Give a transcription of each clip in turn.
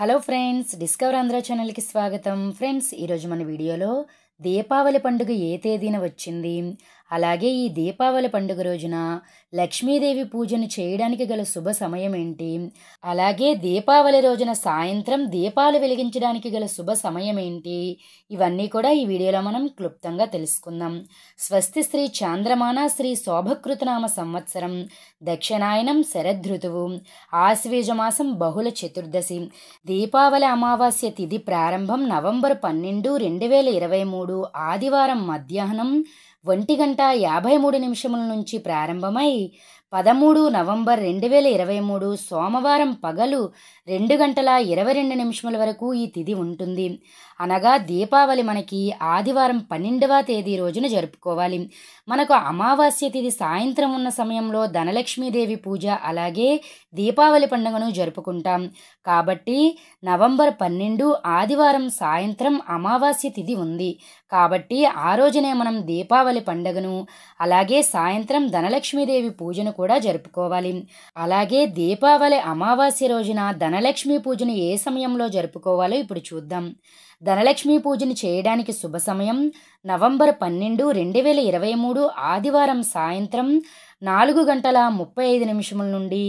hello friends discover Andhra ఛానల్కి స్వాగతం friends ఈరోజు మన వీడియోలో దీపావళి పండుగ ఏ తేదీన వచ్చింది అలాగే ఈ దీపావళి పండుగ రోజున లక్ష్మీదేవి పూజను చేయడానికి గల శుభ సమయం ఏంటి అలాగే దీపావళి రోజున సాయంత్రం దీపాలు వెలిగించడానికి గల శుభ సమయం ఏంటి ఇవన్నీ కూడా ఈ వీడియోలో మనం క్లుప్తంగా తెలుసుకుందాం స్వస్తి శ్రీ చాంద్రమాన శ్రీ శోభకృతనామ సంవత్సరం దక్షిణాయనం శరదృతువు ఆశ్వేజమాసం బహుళ చతుర్దశి దీపావళి అమావాస్య తిథి ప్రారంభం నవంబర్ పన్నెండు రెండు వేల ఇరవై మూడు ఆదివారం మధ్యాహ్నం ఒంటి గంట గంట యాభై మూడు నిమిషముల నుంచి ప్రారంభమై పదమూడు నవంబర్ రెండు వేల ఇరవై మూడు సోమవారం పగలు రెండు గంటల ఇరవై రెండు నిమిషముల వరకు ఈ తిథి ఉంటుంది అనగా దీపావళి మనకి ఆదివారం పన్నెండవ తేదీ రోజున జరుపుకోవాలి మనకు అమావాస్య తిథి సాయంత్రం ఉన్న సమయంలో ధనలక్ష్మీదేవి పూజ అలాగే దీపావళి పండుగను జరుపుకుంటాం కాబట్టి నవంబర్ పన్నెండు ఆదివారం సాయంత్రం అమావాస్య తిథి ఉంది కాబట్టి ఆ రోజునే మనం దీపావళి పండుగను అలాగే సాయంత్రం ధనలక్ష్మీదేవి పూజను కూడా జరుపుకోవాలి అలాగే దీపావళి అమావాస్య రోజున ధనలక్ష్మి పూజను ఏ సమయంలో జరుపుకోవాలో ఇప్పుడు చూద్దాం ధనలక్ష్మి పూజను చేయడానికి శుభ సమయం నవంబర్ పన్నెండు రెండు వేల ఇరవై మూడు ఆదివారం సాయంత్రం నాలుగు గంటల ముప్పై ఐదు నిమిషముల నుండి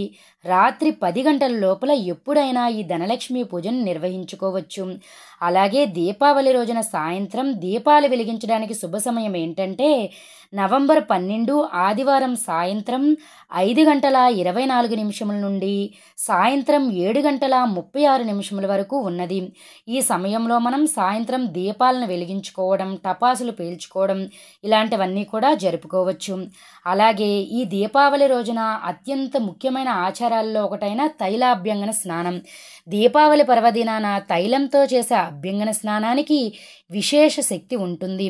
రాత్రి పది గంటల లోపల ఎప్పుడైనా ఈ ధనలక్ష్మి పూజను నిర్వహించుకోవచ్చు అలాగే దీపావళి రోజున సాయంత్రం దీపాలు వెలిగించడానికి శుభ సమయం ఏంటంటే నవంబర్ పన్నెండు ఆదివారం సాయంత్రం ఐదు గంటల ఇరవై నాలుగు నిమిషముల నుండి సాయంత్రం ఏడు గంటల ముప్పై ఆరు నిమిషముల వరకు ఉన్నది ఈ సమయంలో మనం సాయంత్రం దీపాలను వెలిగించుకోవడం టపాసులు పేల్చుకోవడం ఇలాంటివన్నీ కూడా జరుపుకోవచ్చు అలాగే ఈ ఈ దీపావళి రోజున అత్యంత ముఖ్యమైన ఆచారాల్లో ఒకటైన తైల అభ్యంగన స్నానం దీపావళి పర్వదినాన తైలంతో చేసే అభ్యంగన స్నానానికి విశేష శక్తి ఉంటుంది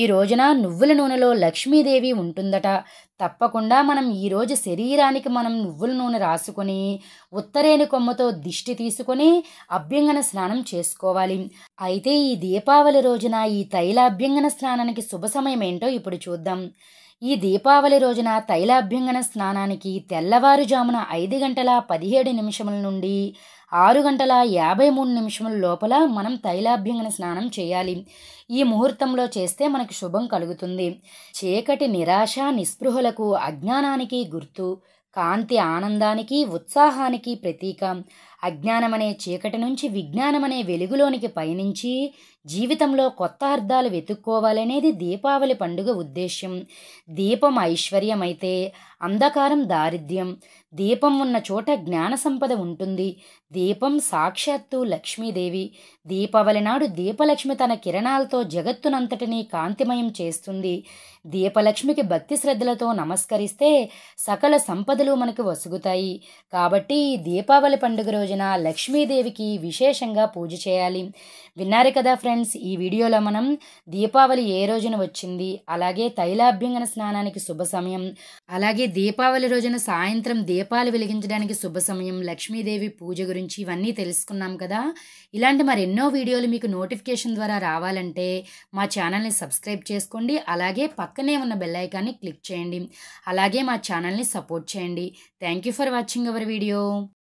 ఈ రోజున నువ్వుల నూనెలో లక్ష్మీదేవి ఉంటుందట తప్పకుండా మనం ఈరోజు శరీరానికి మనం నువ్వుల నూనె రాసుకొని ఉత్తరేణి కొమ్మతో దిష్టి తీసుకొని అభ్యంగన స్నానం చేసుకోవాలి అయితే ఈ దీపావళి రోజున ఈ తైల అభ్యంగన స్నానానికి శుభ సమయం ఏంటో ఇప్పుడు చూద్దాం ఈ దీపావళి రోజున తైల అభ్యంగన స్నానానికి తెల్లవారుజామున ఐదు గంటల పదిహేడు నిమిషముల నుండి ఆరు గంటల యాభై మూడు నిమిషముల లోపల మనం తైలాభ్యంగన స్నానం చేయాలి ఈ ముహూర్తంలో చేస్తే మనకు శుభం కలుగుతుంది చీకటి నిరాశ నిస్పృహలకు అజ్ఞానానికి గుర్తు కాంతి ఆనందానికి ఉత్సాహానికి ప్రతీక అజ్ఞానమనే చీకటి నుంచి విజ్ఞానమనే వెలుగులోనికి పయనించి జీవితంలో కొత్త అర్థాలు వెతుక్కోవాలనేది దీపావళి పండుగ ఉద్దేశ్యం దీపం ఐశ్వర్యమైతే అంధకారం దారిద్ర్యం దీపం ఉన్న చోట జ్ఞాన సంపద ఉంటుంది దీపం సాక్షాత్తు లక్ష్మీదేవి దీపావళి నాడు దీపలక్ష్మి తన కిరణాలతో జగత్తునంతటినీ కాంతిమయం చేస్తుంది దీపలక్ష్మికి భక్తి శ్రద్ధలతో నమస్కరిస్తే సకల సంపదలు మనకు వసుగుతాయి కాబట్టి దీపావళి పండుగ రోజు రోజున లక్ష్మీదేవికి విశేషంగా పూజ చేయాలి విన్నారు కదా ఫ్రెండ్స్ ఈ వీడియోలో మనం దీపావళి ఏ రోజున వచ్చింది అలాగే తైలాభ్యంగన స్నానానికి శుభ సమయం అలాగే దీపావళి రోజున సాయంత్రం దీపాలు వెలిగించడానికి శుభ సమయం లక్ష్మీదేవి పూజ గురించి ఇవన్నీ తెలుసుకున్నాం కదా ఇలాంటి మరెన్నో వీడియోలు మీకు నోటిఫికేషన్ ద్వారా రావాలంటే మా ఛానల్ని సబ్స్క్రైబ్ చేసుకోండి అలాగే పక్కనే ఉన్న బెల్లైకాన్ని క్లిక్ చేయండి అలాగే మా ఛానల్ని సపోర్ట్ చేయండి thank you for watching our video